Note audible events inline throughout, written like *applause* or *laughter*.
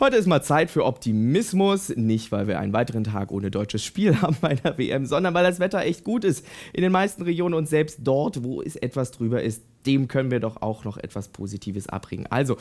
Heute ist mal Zeit für Optimismus, nicht weil wir einen weiteren Tag ohne deutsches Spiel *laughs* haben bei der WM, sondern weil das Wetter echt gut ist in den meisten Regionen und selbst dort, wo es etwas drüber ist, dem können wir doch auch noch etwas Positives abbringen. Also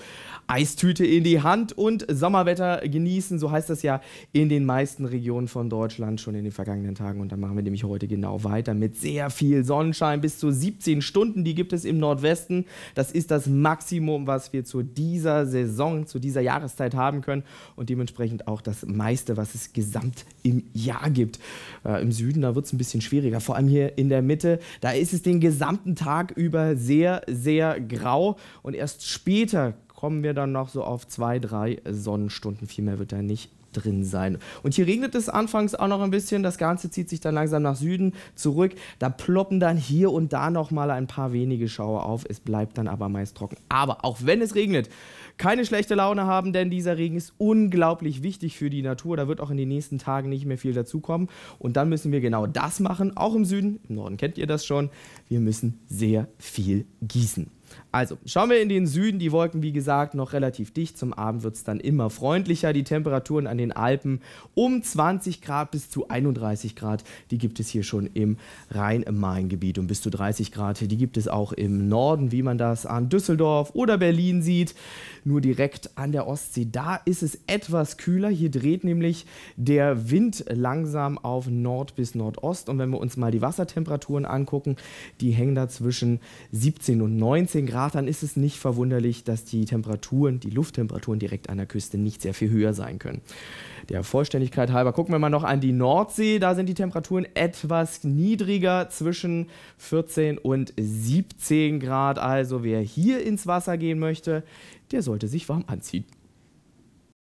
Eistüte in die Hand und Sommerwetter genießen, so heißt das ja in den meisten Regionen von Deutschland schon in den vergangenen Tagen. Und dann machen wir nämlich heute genau weiter mit sehr viel Sonnenschein, bis zu 17 Stunden, die gibt es im Nordwesten. Das ist das Maximum, was wir zu dieser Saison, zu dieser Jahreszeit haben können und dementsprechend auch das meiste, was es gesamt im Jahr gibt. Äh, Im Süden, da wird es ein bisschen schwieriger, vor allem hier in der Mitte, da ist es den gesamten Tag über sehr sehr grau und erst später kommen wir dann noch so auf zwei, drei Sonnenstunden. Viel mehr wird da nicht drin sein. Und hier regnet es anfangs auch noch ein bisschen. Das Ganze zieht sich dann langsam nach Süden zurück. Da ploppen dann hier und da nochmal ein paar wenige Schauer auf. Es bleibt dann aber meist trocken. Aber auch wenn es regnet, keine schlechte Laune haben, denn dieser Regen ist unglaublich wichtig für die Natur. Da wird auch in den nächsten Tagen nicht mehr viel dazukommen. Und dann müssen wir genau das machen, auch im Süden. Im Norden kennt ihr das schon. Wir müssen sehr viel gießen. Also schauen wir in den Süden, die Wolken wie gesagt noch relativ dicht. Zum Abend wird es dann immer freundlicher. Die Temperaturen an den Alpen um 20 Grad bis zu 31 Grad, die gibt es hier schon im Rhein-Main-Gebiet und bis zu 30 Grad, die gibt es auch im Norden, wie man das an Düsseldorf oder Berlin sieht. Nur direkt an der Ostsee, da ist es etwas kühler. Hier dreht nämlich der Wind langsam auf Nord bis Nordost und wenn wir uns mal die Wassertemperaturen angucken, die hängen da zwischen 17 und 19 16 Grad, dann ist es nicht verwunderlich, dass die Temperaturen, die Lufttemperaturen direkt an der Küste nicht sehr viel höher sein können. Der Vollständigkeit halber gucken wir mal noch an die Nordsee. Da sind die Temperaturen etwas niedriger, zwischen 14 und 17 Grad. Also wer hier ins Wasser gehen möchte, der sollte sich warm anziehen.